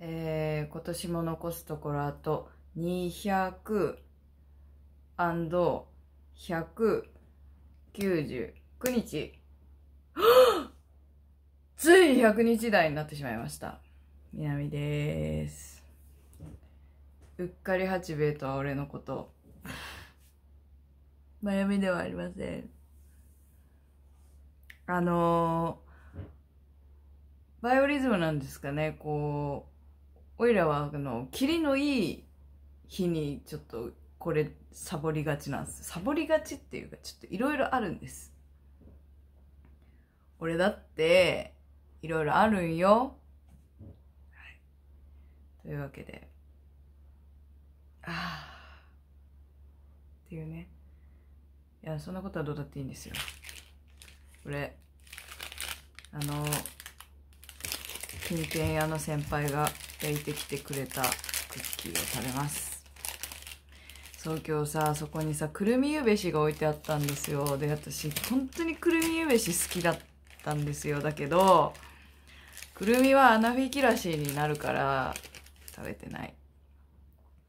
えー、今年も残すところあと200 &199 日。つい100日台になってしまいました。南です。うっかり八兵衛とは俺のこと。悩みではありません。あのー、バイオリズムなんですかね、こう、おいらはあのキりのいい日にちょっとこれサボりがちなんですサボりがちっていうかちょっといろいろあるんです俺だっていろいろあるんよ、はい、というわけでああっていうねいやそんなことはどうだっていいんですよ俺あの金券屋の先輩が焼いてきてくれたクッキーを食べますそう今日さそこにさくるみゆべしが置いてあったんですよで私本当にくるみゆべし好きだったんですよだけどくるみはアナフィキラシーになるから食べてない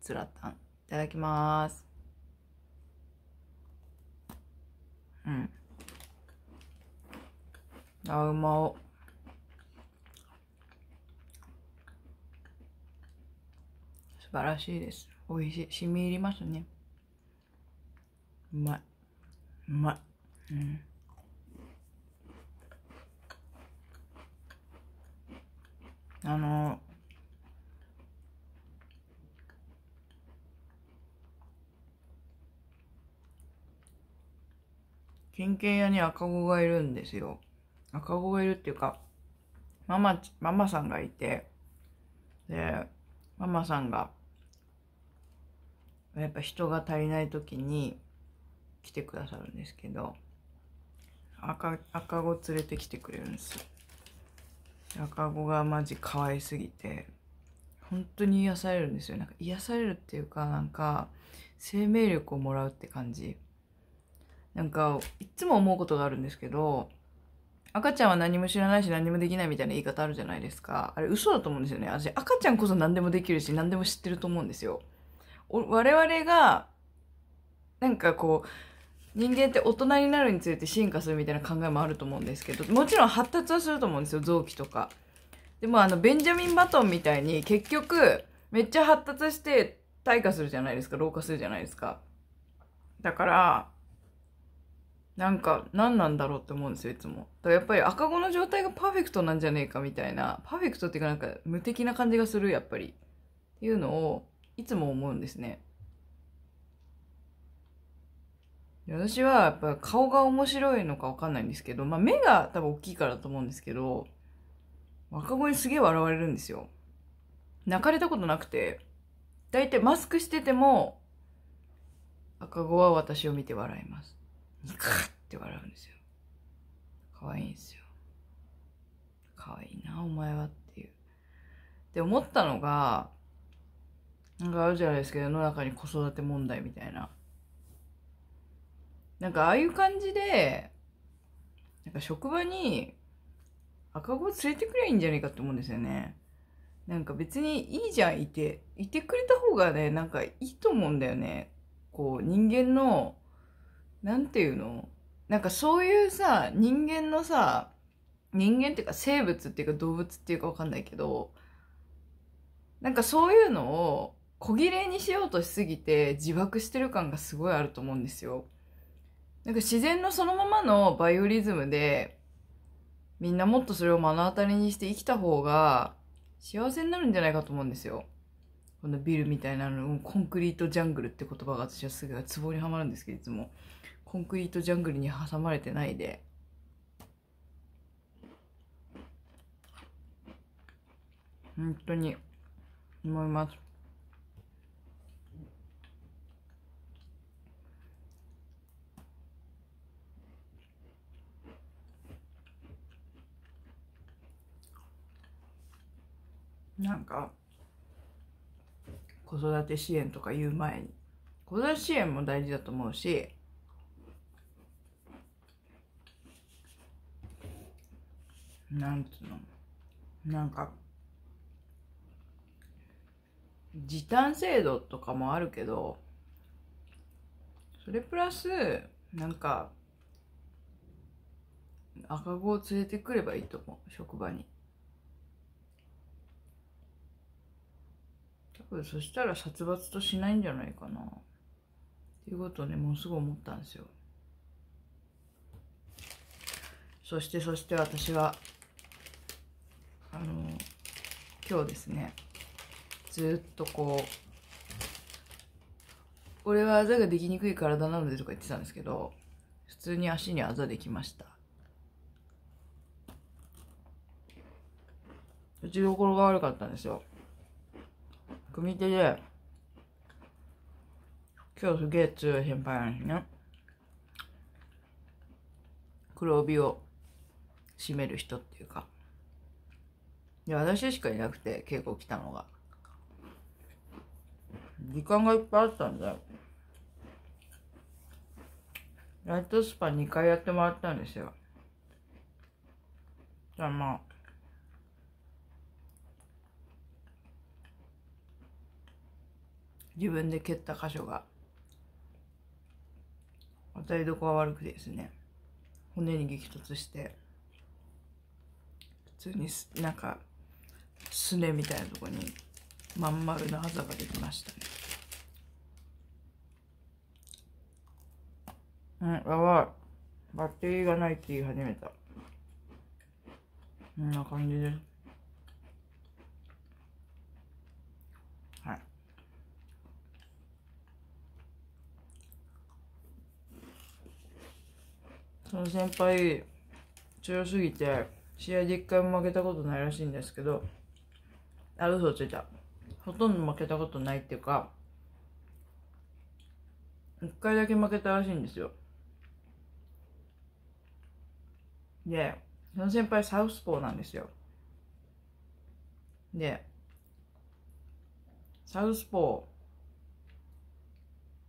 つらたんいただきますうんあうまお素晴らしいです。美味しい。染み入りますね。うまい。うまい。うん。あの、金券屋に赤子がいるんですよ。赤子がいるっていうか、ママ、ママさんがいて、で、ママさんが、やっぱ人が足りない時に来てくださるんですけど赤赤子連れてきてくれるんですよ赤子がマジ可愛すぎて本当に癒されるんですよなんか癒されるっていうかなんか生命力をもらうって感じなんかいつも思うことがあるんですけど赤ちゃんは何も知らないし何もできないみたいな言い方あるじゃないですかあれ嘘だと思うんですよね私赤ちゃんこそ何でもできるし何でも知ってると思うんですよ我々が、なんかこう、人間って大人になるにつれて進化するみたいな考えもあると思うんですけど、もちろん発達はすると思うんですよ、臓器とか。でもあの、ベンジャミン・バトンみたいに結局、めっちゃ発達して退化するじゃないですか、老化するじゃないですか。だから、なんか何なんだろうって思うんですよいつもだからやっぱり赤子の状態がパーフェクトなんじゃねえかみたいなパーフェクトっていうかなんか無敵な感じがするやっぱりっていうのをいつも思うんですね。私はやっぱ顔が面白いのかわかんないんですけど、まあ、目が多分大きいからだと思うんですけど、若にすげえ笑われるんですよ。泣かれたことなくて、だいたいマスクしてても、赤子は私を見て笑います。ニカーって笑うんですよ。可愛いんですよ。可愛いな、お前はっていう。って思ったのが、なんかあるじゃないですか世の中に子育て問題みたいななんかああいう感じでなんか職場に赤子を連れてくりゃいいんじゃないかって思うんですよねなんか別にいいじゃんいていてくれた方がねなんかいいと思うんだよねこう人間のなんていうのなんかそういうさ人間のさ人間っていうか生物っていうか動物っていうかわかんないけどなんかそういうのを小切れにしようとしすぎて自爆してる感がすごいあると思うんですよ。なんか自然のそのままのバイオリズムで、みんなもっとそれを目の当たりにして生きた方が幸せになるんじゃないかと思うんですよ。このビルみたいなの、コンクリートジャングルって言葉が私はすぐツボにはまるんですけど、いつも。コンクリートジャングルに挟まれてないで。本当に思います。なんか子育て支援とか言う前に子育て支援も大事だと思うしなんつうのなんか時短制度とかもあるけどそれプラスなんか赤子を連れてくればいいと思う職場に。多分そしたら殺伐としないんじゃないかなっていうことをねもうすぐ思ったんですよそしてそして私はあの今日ですねずっとこう俺はあざができにくい体なのでとか言ってたんですけど普通に足にあざできました打ちどころが悪かったんですよ組手で、今日すげえ強い先輩なんですね。黒帯を締める人っていうか。や、私しかいなくて、稽古来たのが。時間がいっぱいあったんで、ライトスパ2回やってもらったんですよ。じゃあまあ、自分で蹴った箇所が当たりどころは悪くてですね骨に激突して普通になんかすねみたいなとこにまん丸なあざができましたねうんやばいバッテリーがないって言い始めたこんな感じですその先輩、強すぎて、試合で一回も負けたことないらしいんですけど、あ、嘘ついた。ほとんど負けたことないっていうか、一回だけ負けたらしいんですよ。で、その先輩サウスポーなんですよ。で、サウスポ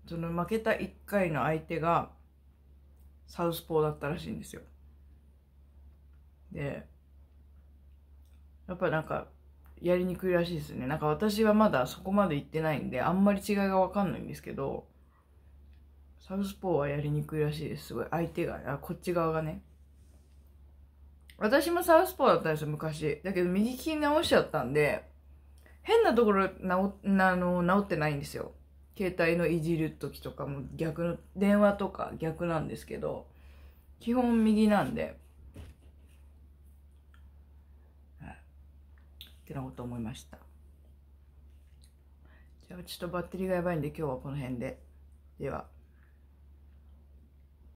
ー、その負けた一回の相手が、サウスポーだったらしいんですよ。で、やっぱなんか、やりにくいらしいですね。なんか私はまだそこまで行ってないんで、あんまり違いがわかんないんですけど、サウスポーはやりにくいらしいです。すごい。相手が、あこっち側がね。私もサウスポーだったんですよ、昔。だけど右利き直しちゃったんで、変なところなお、あの、治ってないんですよ。携帯のいじる時とかも逆の、電話とか逆なんですけど、基本右なんで、ってなこと思いました。じゃあちょっとバッテリーがやばいんで今日はこの辺で。では。